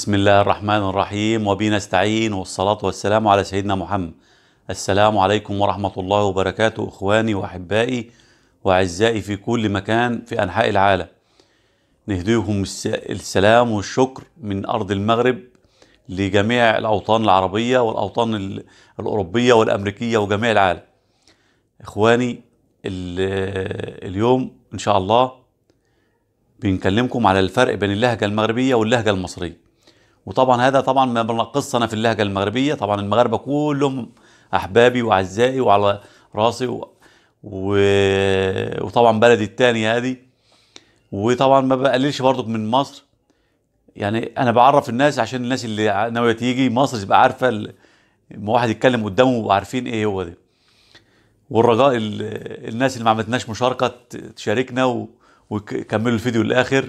بسم الله الرحمن الرحيم وبي نستعين والصلاة والسلام على سيدنا محمد السلام عليكم ورحمة الله وبركاته إخواني وأحبائي وأعزائي في كل مكان في أنحاء العالم نهديكم السلام والشكر من أرض المغرب لجميع الأوطان العربية والأوطان الأوروبية والأمريكية وجميع العالم إخواني اليوم إن شاء الله بنكلمكم على الفرق بين اللهجة المغربية واللهجة المصرية وطبعا هذا طبعا ما بنقص انا في اللهجه المغربيه طبعا المغاربه كلهم احبابي واعزائي وعلى راسي و... و... وطبعا بلدي التاني هذه وطبعا ما بقللش برضك من مصر يعني انا بعرف الناس عشان الناس اللي ناويه تيجي مصر تبقى عارفه لما واحد يتكلم قدامه وعارفين ايه هو ده والرجاء الناس اللي ما عملتناش مشاركه تشاركنا و... وكملوا الفيديو للاخر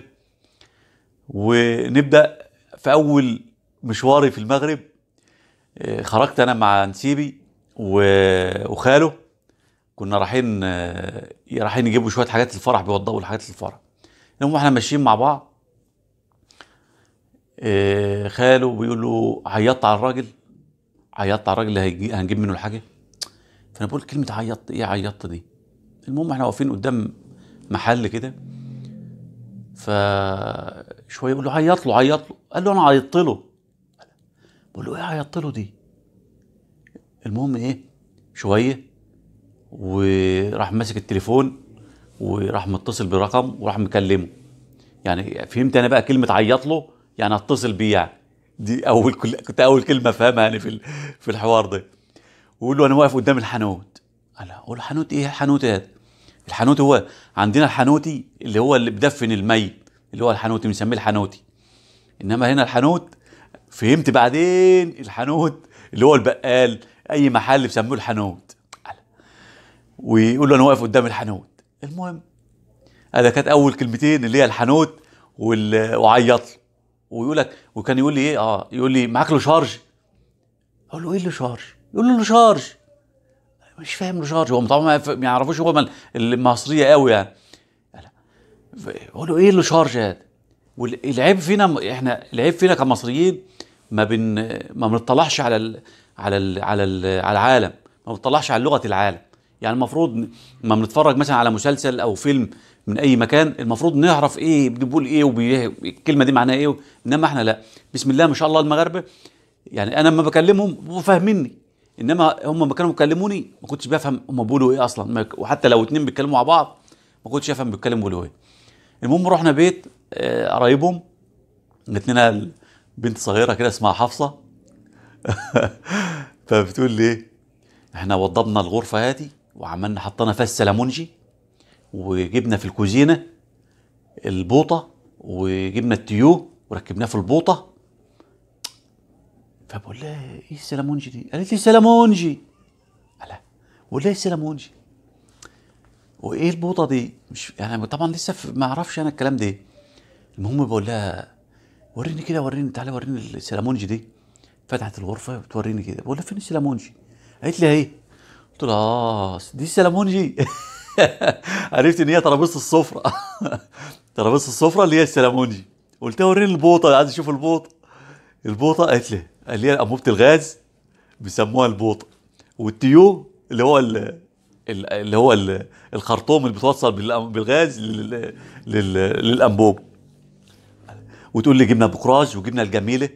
ونبدا في اول مشواري في المغرب آه، خرجت انا مع نسيبي وخاله كنا رايحين آه، رايحين يجيبوا شويه حاجات للفرح بيوضبوا الحاجات للفرح المهم احنا ماشيين مع بعض آه، خاله بيقول له عيطت على الراجل عيطت على الراجل اللي هنجيب منه الحاجه فانا بقول كلمه عيطت ايه عيطت دي المهم احنا واقفين قدام محل كده فشوي يقول له عيط له عيط له قال له انا عيطت له بقول له ايه عيطت له دي المهم ايه شويه وراح ماسك التليفون وراح متصل برقم وراح مكلمه يعني فهمت انا بقى كلمه عيط له يعني اتصل بيه يعني دي اول كل... كنت اول كلمه فاهمها يعني في ال... في الحوار ده ويقول له انا واقف قدام الحانوت انا اقول له حانوت ايه الحانوت هذا الحنوتي هو عندنا الحنوتي اللي هو اللي بدفن الميت اللي هو الحنوتي بنسميه الحنوتي انما هنا الحنوت فهمت بعدين الحنوت اللي هو البقال اي محل بيسموه الحنوت ويقول له انا واقف قدام الحنوت المهم هذا كانت اول كلمتين اللي هي الحنوت وعيط له ويقول لك وكان يقول لي ايه اه يقول لي معاك له شارج اقول له ايه اللي شارج يقول له شارج مش فاهم له جورج هو طبعا ما يعرفوش هو المصريه قوي يعني هو له ايه له شارج هذا والعيب فينا احنا العيب فينا كمصريين ما بن ما بنطلعش على ال... على ال... على ال... على العالم ما بنطلعش على لغه العالم يعني المفروض ما بنتفرج مثلا على مسلسل او فيلم من اي مكان المفروض نعرف ايه بنقول ايه والكلمه دي معناها ايه انما احنا لا بسم الله ما شاء الله المغاربه يعني انا لما بكلمهم فاهميني انما هم ما كانوا بيكلموني ما كنتش بفهم هم بيقولوا ايه اصلا وحتى لو اتنين بيتكلموا مع بعض ما كنتش افهم بيتكلموا بيقولوا ايه المهم رحنا بيت آه، قرايبهم جت لنا بنت صغيره كده اسمها حفصه فبتقول لي إيه؟ احنا وضبنا الغرفه هاتي وعملنا حطينا فيها السلمونجي وجبنا في الكوزينه البوطه وجبنا التيو وركبناه في البوطه فبقول لها ايه السلامونجي دي؟ قالت لي إيه سلامونجي قال بقول لها ايه السلامونجي؟ وايه البوطه دي؟ مش يعني طبعا لسه ما اعرفش انا الكلام ده المهم بقول لها وريني كده وريني تعالى وريني السلامونجي دي فتحت الغرفه بتوريني كده بقول لها فين السلامونجي؟ قالت لي ايه؟ قلت لها اه دي السلامونجي عرفت ان هي ترابيزه السفره ترابيزه السفره اللي هي السلامونجي قلت لها وريني البوطه عايز اشوف البوطه البوطه قالت لي اللي هي انبوبه الغاز بيسموها البوط والتيو اللي هو اللي هو الخرطوم اللي بتوصل بالغاز للانبوب للانبوبه وتقول لي جبنا بكراج وجبنا الجميله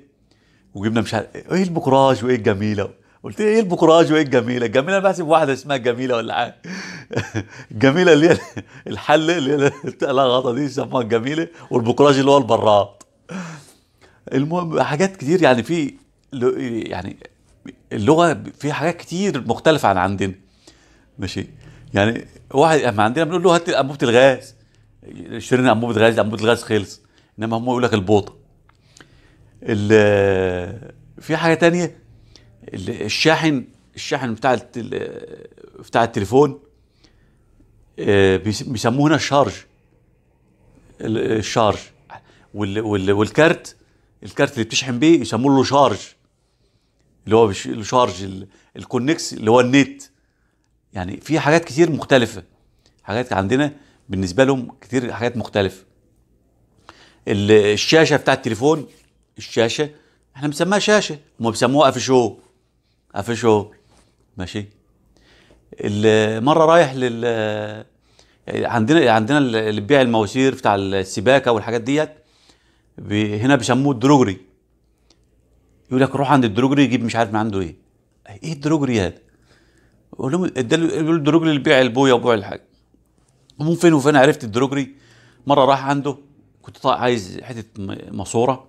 وجبنا مش عارف ايه البكراج وايه الجميله قلت لي ايه البكراج وايه الجميله الجميله بحسب واحده اسمها جميله ولا حاجه الجميله اللي هي الحله اللي هي غطا دي يسموها الجميله والبكراج اللي هو البراد المهم حاجات كتير يعني في يعني اللغه في حاجات كتير مختلفه عن عندنا ماشي يعني واحد اما عندنا بنقول له هات انبوبه الغاز شرينا انبوبه غاز انبوبه الغاز خلص انما هم يقول لك البوطه في حاجه تانية الشاحن الشاحن بتاع بتاع التليفون آه، بيسموه هنا الشارج الشارج والكارت الكارت اللي بتشحن بيه يسموه له شارج اللي هو له شارج الكونكس اللي هو النت يعني في حاجات كتير مختلفه حاجات عندنا بالنسبه لهم كتير حاجات مختلفه الشاشه بتاع التليفون الشاشه احنا بنسميها شاشه هم بيسموها افشو افشو ماشي مره رايح لل عندنا عندنا اللي بيبيع المواسير بتاع السباكه والحاجات ديت هنا بيسموه الدروجري يقول لك روح عند الدروجري يجيب مش عارف من عنده ايه ايه الدروجري هذا اقول لهم الدروجري اللي بيع البويه وبيع الحاج ومن فين وفين عرفت الدروجري مره راح عنده كنت عايز حته ماسوره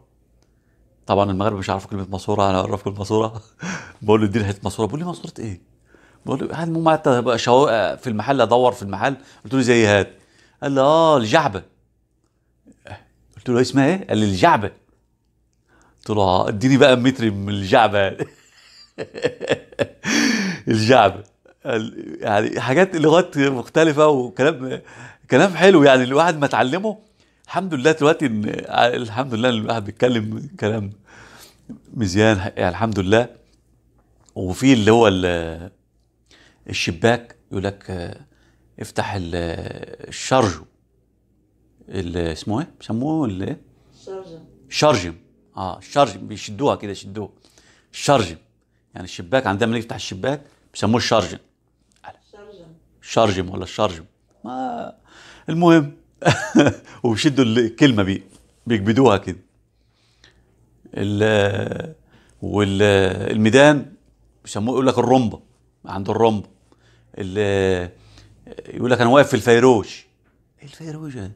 طبعا المغرب مش عارف كلمه ماسوره انا اعرف كلمه ماسوره بقول له اديني حته ماسوره بيقول لي ماسوره ايه؟ بقول له المهم قعدت في المحل ادور في المحل قلت له زي هات قال لي اه الجعبه قلت له اسمها ايه؟ قال لي الجعبه قلت له آه، اديني بقى متر من الجعبه الجعبه يعني حاجات لغات مختلفه وكلام كلام حلو يعني الواحد ما اتعلمه الحمد لله دلوقتي ان الحمد لله الواحد بيتكلم كلام مزيان يعني الحمد لله وفي اللي هو الشباك يقول لك آه، افتح الشرج اسمه ايه؟ بيسموه ايه؟ الشرجم الشرجم اه الشرجم بيشدوها كده يشدوها الشرجم يعني الشباك عندما نيجي نفتح الشباك بيسموه الشرجم الشرجم الشرجم ولا الشرجم ما المهم وبيشدوا الكلمه بي بيكبدوها كده ال والميدان بيسموه يقول لك الرمبه عند الرمبه يقول لك انا واقف في الفيروش ايه الفيروش ده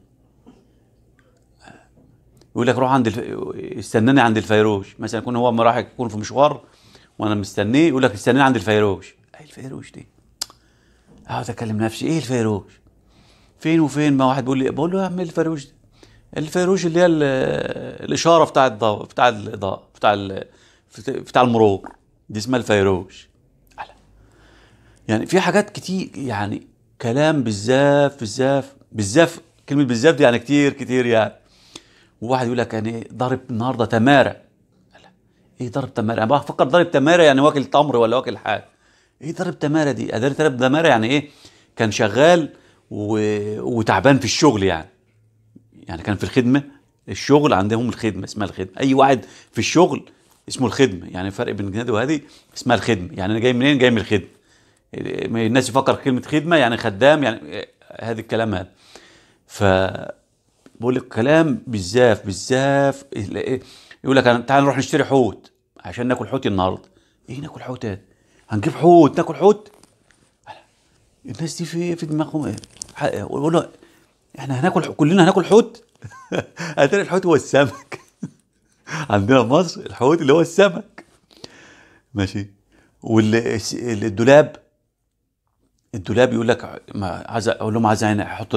يقول لك روح عند الف... استناني عند الفيروش مثلا يكون هو راح يكون في مشوار وانا مستنيه يقول لك استناني عند الفيروش ايه الفيروش دي اقعد اكلم نفسي ايه الفيروش فين وفين ما واحد بيقول لي بقول له يا عم إيه الفيروش دي الفيروش اللي هي الاشاره بتاع الضوء بتاع الاضاءه بتاع ال... بتاع المرور دي اسمها الفيروش يعني في حاجات كتير يعني كلام بالزاف بالزاف بالزاف كلمه بالزاف دي يعني كتير كتير يعني وواحد يقول لك يعني إيه، ضارب النهارده تماره ايه ضرب تماره انا بفكر ضرب تماره يعني واكل تمر ولا واكل حاجه ايه ضرب تماره دي ادري ضرب تماره يعني ايه كان شغال و... وتعبان في الشغل يعني يعني كان في الخدمه الشغل عندهم الخدمه اسمها الخدمه اي واحد في الشغل اسمه الخدمه يعني الفرق بين الجناد وهذه اسمها الخدمه يعني انا جاي منين جاي من الخدمه إيه، الناس يفكر كلمه خدمه يعني خدام يعني إيه، هذا الكلام هذا ف بقول لك كلام بالزاف بالزاف ايه يقول لك تعال نروح نشتري حوت عشان ناكل حوت النهارده ايه ناكل حوت ايه هنجيب حوت ناكل حوت الناس دي في في دماغهم ايه بقول له احنا هناكل كلنا هناكل حوت هتلاقي الحوت هو السمك عندنا في مصر الحوت اللي هو السمك ماشي والدولاب الدولاب يقول لك ما عايز اقول لهم عايز احط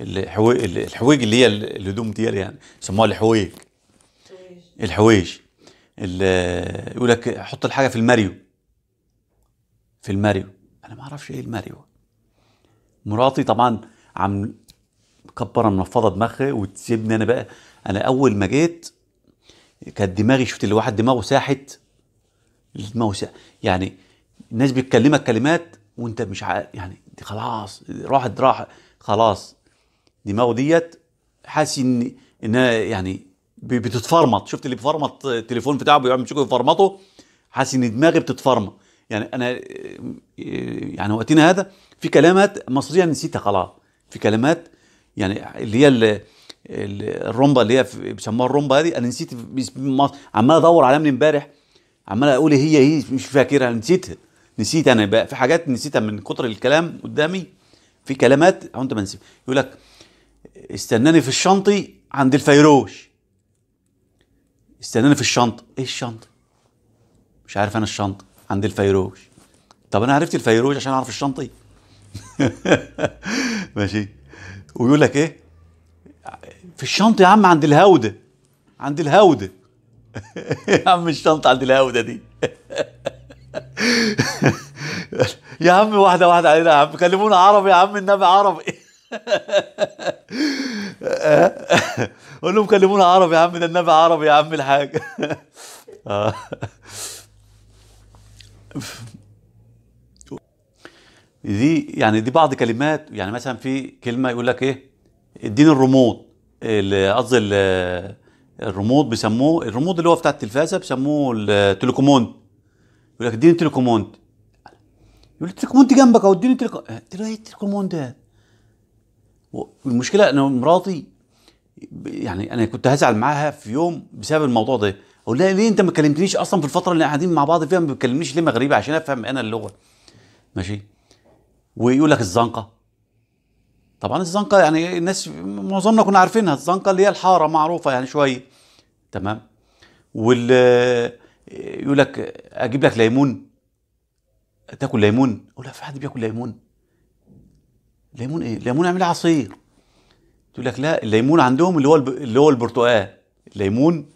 الحويج الحويج اللي هي الهدوم دي يعني يسموها الحويج الحويج يقول لك حط الحاجه في الماريو في الماريو انا ما اعرفش ايه الماريو مراتي طبعا عم مكبره منفضه دماغها وتسيبني انا بقى انا اول ما جيت كانت دماغي شفت اللي واحد دماغه ساحت دماغه ساحت يعني الناس بتكلمك كلمات وانت مش يعني دي خلاص راحت راح خلاص دماغه ديت حاسس ان انها يعني بتتفرمط شفت اللي بيفرمط التليفون بتاعه بيعمل شكله يفرمطه حاسس ان دماغي بتتفرمط يعني انا يعني وقتنا هذا في كلمات مصريه نسيتها خلاص في كلمات يعني اللي هي الرومبا اللي هي بيسموها الرومبا دي انا نسيت عمال ادور عليها من امبارح عمال اقول هي هي مش فاكرها نسيتها نسيت انا بقى في حاجات نسيتها من كتر الكلام قدامي في كلمات انت ما نسيت يقول لك استناني في الشنطي عند الفيروش استناني في الشنطة ايه الشنطة مش عارف انا الشنطة عند الفيروش طب انا عرفت الفيروش عشان اعرف الشنطي إيه. ماشي ويقول لك ايه في الشنطة يا عم عند الهودة عند الهودة يا عم الشنطة عند الهودة دي يا عم واحدة واحدة علينا يا عم كلمونا عربي يا عم النبي عربي قول لهم كلمونا عربي يا عم ده النبي عربي يا عم الحاج آه. دي يعني دي بعض كلمات يعني مثلا في كلمه يقول لك ايه اديني اللي قصدي الريموت بيسموه الريموت اللي هو بتاع التلفازه بيسموه التليكوموند يقول لك اديني التليكوموند يقول لك التليكوموند جنبك او اديني التليكوموند ايه التليكوموند ده والمشكله ان مراتي يعني انا كنت هزعل معاها في يوم بسبب الموضوع ده اقول لها ليه انت ما كلمتنيش اصلا في الفتره اللي قاعدين مع بعض فيها ما بتكلمنيش ليه مغربي عشان افهم انا اللغه ماشي ويقول لك الزنقه طبعا الزنقه يعني الناس معظمنا كنا عارفينها الزنقه اللي هي الحاره معروفه يعني شويه تمام وال يقول لك اجيب لك ليمون تاكل ليمون اقول لها في حد بياكل ليمون ليمون ايه ليمون اعمل عصير تقول لك لا الليمون عندهم اللي هو الب... اللي هو البرتقال الليمون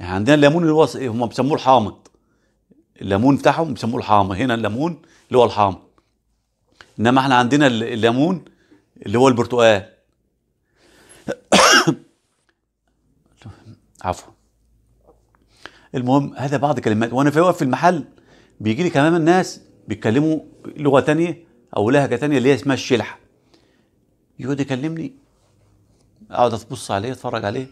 يعني عندنا الليمون اللي هو هم بيسموه الحامض الليمون بتاعهم بيسموه الحامض هنا الليمون اللي هو الحامض انما احنا عندنا الليمون اللي هو البرتقال عفوا المهم هذا بعض كلمات وانا في واقف في المحل بيجي لي كمان الناس بيتكلموا لغه ثانيه او لهجه ثانيه اللي هي اسمها الشلحه يقعد يكلمني اقعد ابص عليه اتفرج عليه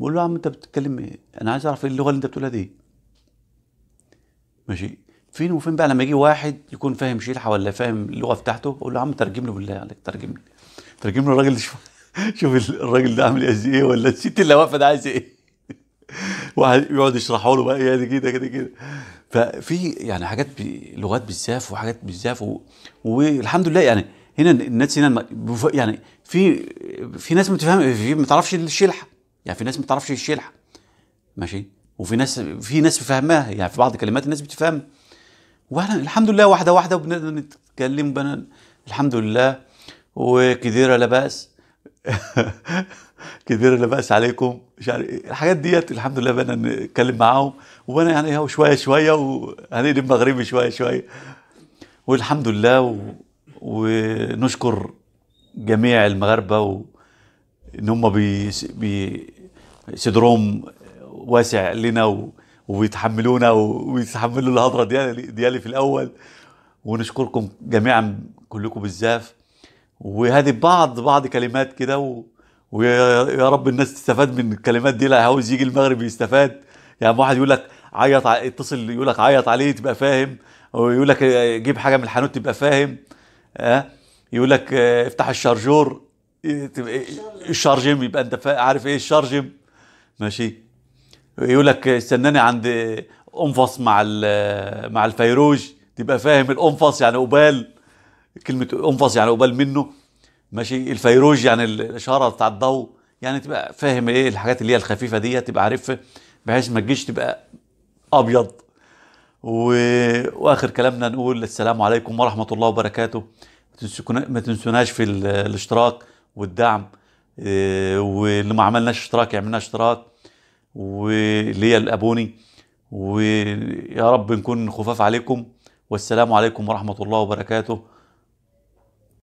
بقول له يا عم انت بتتكلم ايه؟ انا عايز اعرف ايه اللغه اللي انت بتقولها دي ماشي فين وفين بقى لما يجي واحد يكون فاهم شيلحه ولا فاهم اللغه بتاعته اقول له يا عم ترجم له بالله عليك ترجم لي ترجم له الراجل شوف شوف الراجل ده عامل إيه،, ايه ولا الست اللي واقفه ده عايز ايه واحد يقعد يشرحه له بقى يعني كده كده كده ففي يعني حاجات لغات بالزاف وحاجات بالزاف و... والحمد لله يعني هنا الناس هنا يعني في في ناس متفهم في ما تعرفش الشلحه يعني في ناس ما تعرفش الشلحه ماشي وفي ناس في ناس فاهماها يعني في بعض الكلمات الناس بتفهم واحنا الحمد لله واحده واحده وبنقدر نتكلم بنا الحمد لله وكثيره لا باس كثيره لا باس عليكم مش عارف الحاجات ديت الحمد لله بقينا نتكلم معاهم وانا يعني شويه شويه وهنقلب مغربي شويه شويه والحمد لله و... ونشكر جميع المغاربه ان هم بي صدرهم واسع لنا وبيتحملونا وبيتحملوا الهضره ديالي, ديالي في الاول ونشكركم جميعا كلكم بزاف وهذه بعض بعض كلمات كده و... ويا رب الناس تستفاد من الكلمات دي لا عاوز يجي المغرب يستفاد يعني واحد يقول لك عيط اتصل يقول لك عيط عليه تبقى فاهم ويقول لك جيب حاجه من الحانوت تبقى فاهم يقول لك آه، افتح الشارجور إيه، إيه، الشارجم يبقى انت عارف ايه الشارجم ماشي يقول لك استناني عند انفص مع مع الفيروج تبقى فاهم الانفص يعني قبال كلمه انفص يعني قبال منه ماشي الفيروج يعني الاشاره بتاع الضوء يعني تبقى فاهم ايه الحاجات اللي هي الخفيفه دي تبقى عارف بحيث ما تجيش تبقى ابيض و... واخر كلامنا نقول السلام عليكم ورحمه الله وبركاته ما تنسوناش في الاشتراك والدعم آه، واللي ما عملناش اشتراك يعملنا اشتراك وليا الابوني ويا رب نكون خفاف عليكم والسلام عليكم ورحمه الله وبركاته